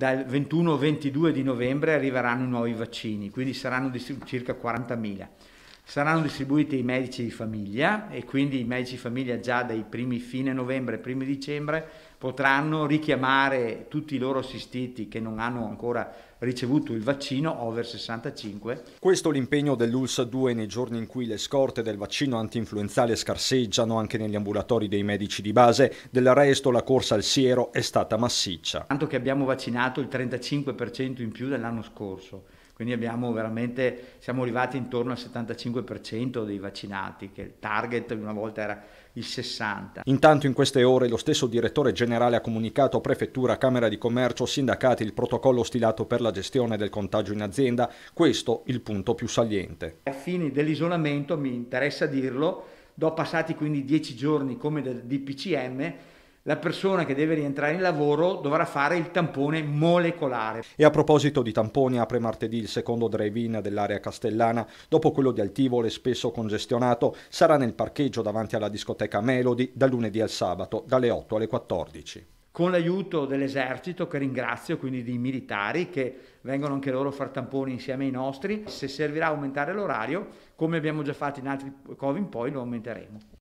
dal 21-22 di novembre arriveranno nuovi vaccini, quindi saranno circa 40.000. Saranno distribuiti i medici di famiglia e quindi i medici di famiglia già dai primi fine novembre, primi dicembre potranno richiamare tutti i loro assistiti che non hanno ancora ricevuto il vaccino over 65. Questo l'impegno dell'ULSA 2 nei giorni in cui le scorte del vaccino antinfluenzale scarseggiano anche negli ambulatori dei medici di base. Del resto la corsa al siero è stata massiccia. Tanto che abbiamo vaccinato il 35% in più dell'anno scorso quindi abbiamo veramente, siamo arrivati intorno al 75% dei vaccinati, che il target una volta era il 60%. Intanto in queste ore lo stesso direttore generale ha comunicato a Prefettura, Camera di Commercio, sindacati il protocollo stilato per la gestione del contagio in azienda, questo il punto più saliente. A fini dell'isolamento, mi interessa dirlo, dopo passati quindi 10 giorni come del DPCM, la persona che deve rientrare in lavoro dovrà fare il tampone molecolare. E a proposito di tamponi, apre martedì il secondo drive-in dell'area castellana. Dopo quello di Altivole, spesso congestionato, sarà nel parcheggio davanti alla discoteca Melody dal lunedì al sabato, dalle 8 alle 14 con l'aiuto dell'esercito che ringrazio, quindi dei militari che vengono anche loro a fare tamponi insieme ai nostri. Se servirà aumentare l'orario, come abbiamo già fatto in altri Covid, poi lo aumenteremo.